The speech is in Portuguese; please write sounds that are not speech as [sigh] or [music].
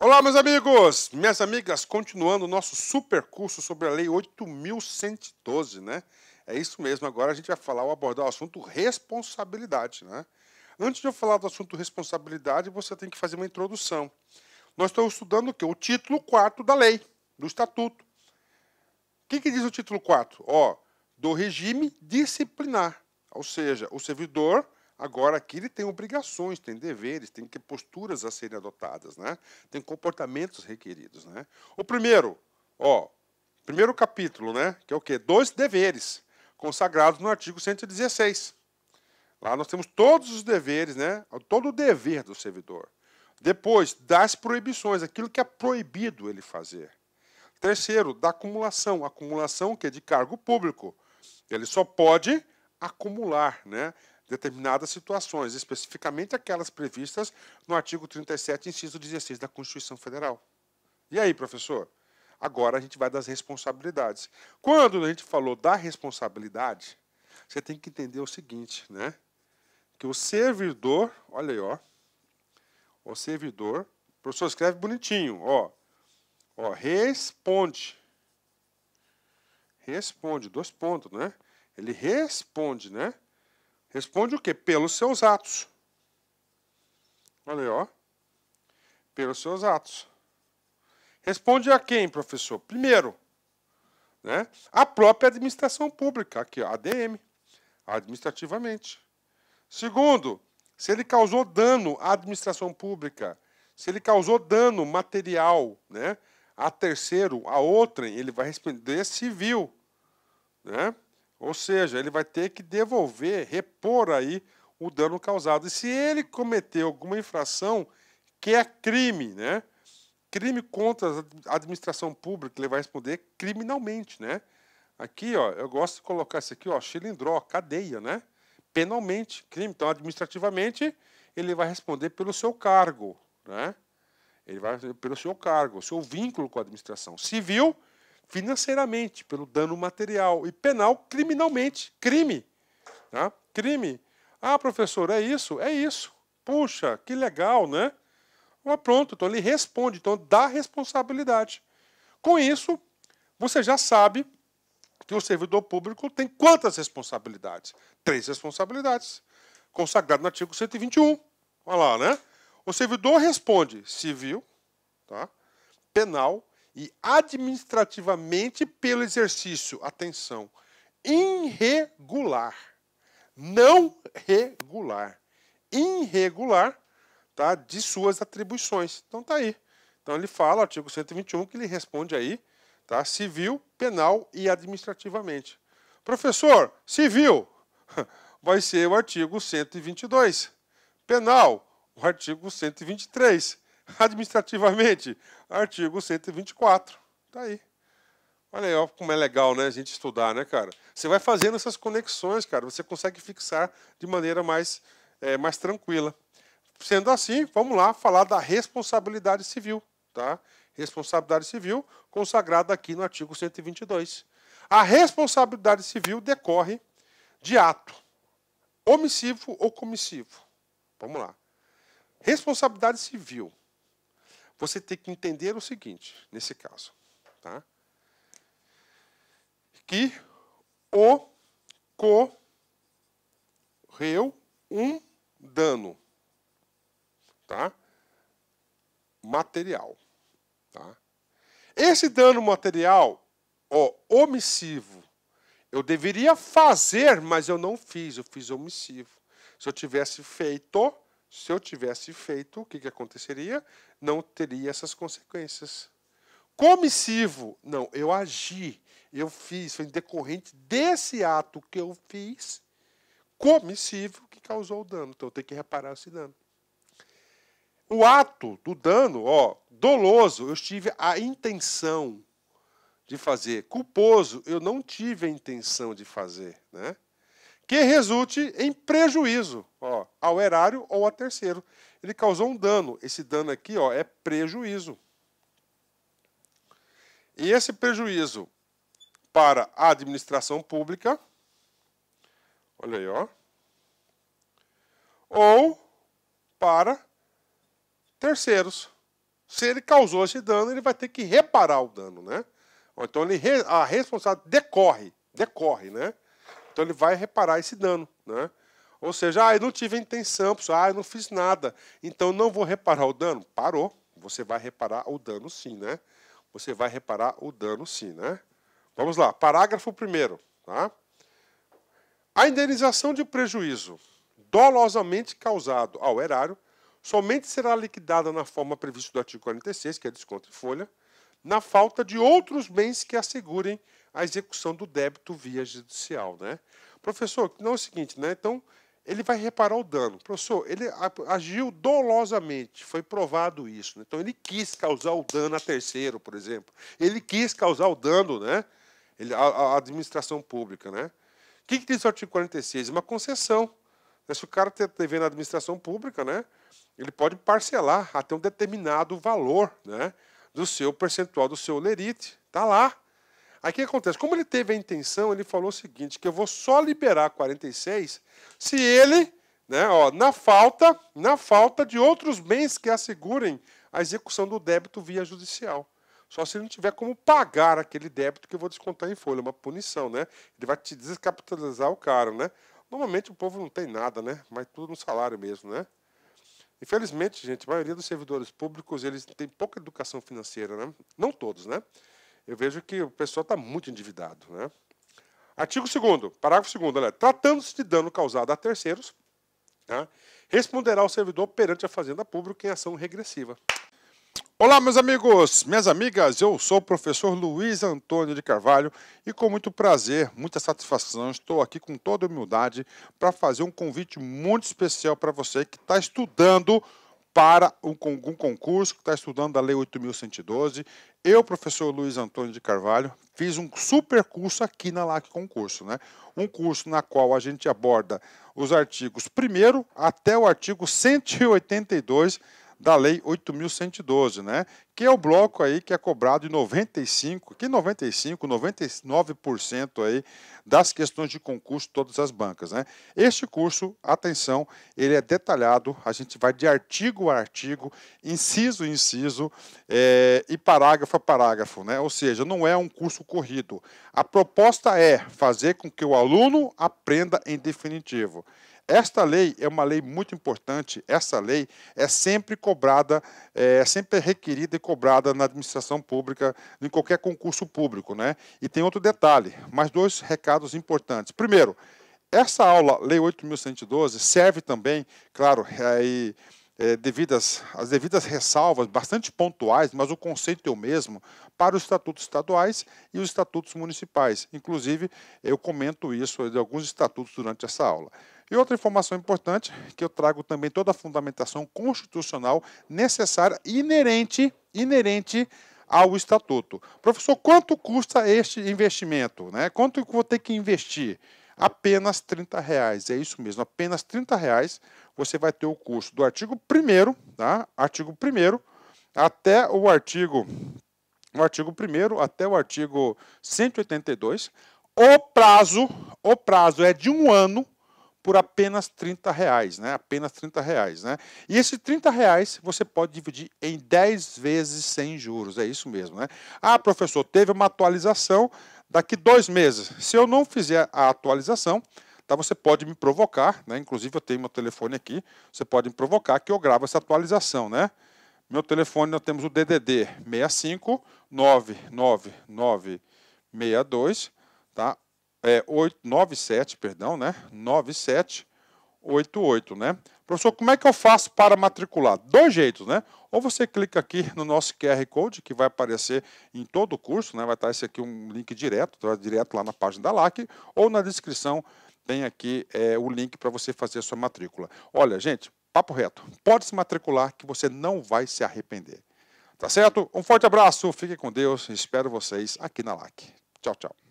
Olá, meus amigos, minhas amigas, continuando o nosso super curso sobre a Lei 8.112, né? É isso mesmo, agora a gente vai falar ou abordar o assunto responsabilidade, né? Antes de eu falar do assunto responsabilidade, você tem que fazer uma introdução. Nós estamos estudando o quê? O título 4 da lei, do estatuto. O que, que diz o título 4? Ó, do regime disciplinar. Ou seja, o servidor Agora, aqui ele tem obrigações, tem deveres, tem posturas a serem adotadas, né? tem comportamentos requeridos. Né? O primeiro, ó, primeiro capítulo, né? que é o quê? Dois deveres consagrados no artigo 116. Lá nós temos todos os deveres, né? todo o dever do servidor. Depois, das proibições, aquilo que é proibido ele fazer. Terceiro, da acumulação, acumulação que é de cargo público. Ele só pode acumular né, determinadas situações, especificamente aquelas previstas no artigo 37, inciso 16 da Constituição Federal. E aí, professor? Agora a gente vai das responsabilidades. Quando a gente falou da responsabilidade, você tem que entender o seguinte, né? Que o servidor, olha aí, ó. O servidor, o professor escreve bonitinho, ó. Ó, responde. Responde, dois pontos, né? Ele responde, né? Responde o quê? Pelos seus atos. Olha aí, ó. Pelos seus atos. Responde a quem, professor? Primeiro, né? A própria administração pública, aqui, ó, ADM, administrativamente. Segundo, se ele causou dano à administração pública, se ele causou dano material, né? A terceiro, a outrem, ele vai responder civil, né? Ou seja, ele vai ter que devolver, repor aí o dano causado. E se ele cometer alguma infração que é crime, né? Crime contra a administração pública, ele vai responder criminalmente, né? Aqui, ó, eu gosto de colocar isso aqui, ó, xilindró, cadeia, né? Penalmente, crime. Então, administrativamente, ele vai responder pelo seu cargo, né? Ele vai pelo seu cargo, seu vínculo com a administração civil, financeiramente, pelo dano material, e penal criminalmente, crime. Tá? Crime. Ah, professor, é isso? É isso. Puxa, que legal, né? Ah, pronto, então ele responde, então dá responsabilidade. Com isso, você já sabe que o servidor público tem quantas responsabilidades? Três responsabilidades, consagrado no artigo 121. Olha lá, né? O servidor responde civil, tá? penal e administrativamente pelo exercício, atenção, irregular, não regular, irregular, tá, de suas atribuições. Então tá aí. Então ele fala, artigo 121, que ele responde aí, tá, civil, penal e administrativamente. Professor, civil [laughs] vai ser o artigo 122. Penal, o artigo 123. Administrativamente, artigo 124. Tá aí. Olha aí, ó, como é legal, né, a gente estudar, né, cara? Você vai fazendo essas conexões, cara, você consegue fixar de maneira mais, é, mais tranquila. Sendo assim, vamos lá falar da responsabilidade civil, tá? Responsabilidade civil consagrada aqui no artigo 122. A responsabilidade civil decorre de ato omissivo ou comissivo. Vamos lá. Responsabilidade civil você tem que entender o seguinte, nesse caso, tá? Que o correu um dano, tá? Material, tá? Esse dano material, ó, omissivo, eu deveria fazer, mas eu não fiz, eu fiz omissivo. Se eu tivesse feito, se eu tivesse feito, o que, que aconteceria? Não teria essas consequências. Comissivo, não, eu agi, eu fiz, foi decorrente desse ato que eu fiz, comissivo, que causou o dano. Então eu tenho que reparar esse dano. O ato do dano, ó, doloso, eu tive a intenção de fazer. Culposo, eu não tive a intenção de fazer, né? que resulte em prejuízo ó, ao erário ou a terceiro. Ele causou um dano. Esse dano aqui ó, é prejuízo. E esse prejuízo para a administração pública, olha aí, ó, ou para terceiros. Se ele causou esse dano, ele vai ter que reparar o dano, né? Então ele, a responsabilidade decorre, decorre, né? Então ele vai reparar esse dano, né? Ou seja, ah, eu não tive intenção, ah, eu não fiz nada, então não vou reparar o dano. Parou. Você vai reparar o dano sim, né? Você vai reparar o dano sim, né? Vamos lá, parágrafo primeiro, tá? A indenização de prejuízo dolosamente causado ao erário somente será liquidada na forma prevista do artigo 46, que é desconto em folha, na falta de outros bens que assegurem a execução do débito via judicial. Né? Professor, não é o seguinte, né? Então, ele vai reparar o dano. Professor, ele agiu dolosamente, foi provado isso. Né? Então, ele quis causar o dano a terceiro, por exemplo. Ele quis causar o dano né? ele, a, administração pública. Né? O que, que diz o artigo 46? Uma concessão. Né? Se o cara está devendo à administração pública, né? ele pode parcelar até um determinado valor né? do seu percentual do seu lerite. Está lá. Aí o que acontece? Como ele teve a intenção, ele falou o seguinte: que eu vou só liberar 46 se ele, né, ó, na falta, na falta de outros bens que assegurem a execução do débito via judicial. Só se ele não tiver como pagar aquele débito que eu vou descontar em folha, é uma punição, né? Ele vai te descapitalizar o cara, né? Normalmente o povo não tem nada, né? Mas tudo no salário mesmo, né? Infelizmente, gente, a maioria dos servidores públicos, eles têm pouca educação financeira, né? Não todos, né? eu vejo que o pessoal está muito endividado. Né? Artigo 2 parágrafo 2 né? Tratando-se de dano causado a terceiros, né? responderá o servidor perante a Fazenda Pública em ação regressiva. Olá, meus amigos, minhas amigas, eu sou o professor Luiz Antônio de Carvalho e com muito prazer, muita satisfação, estou aqui com toda humildade para fazer um convite muito especial para você que está estudando para um, um concurso que está estudando a Lei 8.112. Eu, professor Luiz Antônio de Carvalho, fiz um super curso aqui na LAC Concurso, né? Um curso na qual a gente aborda os artigos primeiro até o artigo 182 da Lei 8.112, né? que é o bloco aí que é cobrado em 95, que 95, 99% aí das questões de concurso de todas as bancas. Né? Este curso, atenção, ele é detalhado, a gente vai de artigo a artigo, inciso a inciso é, e parágrafo a parágrafo, né? ou seja, não é um curso corrido. A proposta é fazer com que o aluno aprenda em definitivo. Esta lei é uma lei muito importante. Essa lei é sempre cobrada, é, é sempre requerida e cobrada na administração pública, em qualquer concurso público. Né? E tem outro detalhe, mais dois recados importantes. Primeiro, essa aula, Lei 8.112, serve também, claro, aí, é, devidas, as devidas ressalvas, bastante pontuais, mas o conceito é o mesmo, para os estatutos estaduais e os estatutos municipais. Inclusive, eu comento isso de alguns estatutos durante essa aula. E outra informação importante, que eu trago também toda a fundamentação constitucional necessária, inerente, inerente ao estatuto. Professor, quanto custa este investimento? Né? Quanto vou ter que investir? Apenas 30 reais, é isso mesmo, apenas 30 reais você vai ter o custo do artigo 1 tá? artigo 1 até o artigo o artigo 1 até o artigo 182. O prazo, o prazo é de um ano, por apenas 30 reais, né? Apenas 30 reais, né? E esse 30 reais você pode dividir em 10 vezes sem juros, é isso mesmo, né? Ah, professor, teve uma atualização daqui dois meses. Se eu não fizer a atualização, tá? Você pode me provocar, né? Inclusive eu tenho meu telefone aqui, você pode me provocar que eu gravo essa atualização, né? Meu telefone nós temos o DDD 65 999 62 tá? é, 97, perdão, né? 9788, né? Professor, como é que eu faço para matricular? Dois jeitos, né? Ou você clica aqui no nosso QR Code, que vai aparecer em todo o curso, né? Vai estar esse aqui um link direto, tá direto lá na página da LAC, ou na descrição tem aqui é, o link para você fazer a sua matrícula. Olha, gente, papo reto, pode se matricular que você não vai se arrepender. Tá certo? Um forte abraço, fique com Deus, espero vocês aqui na LAC. Tchau, tchau.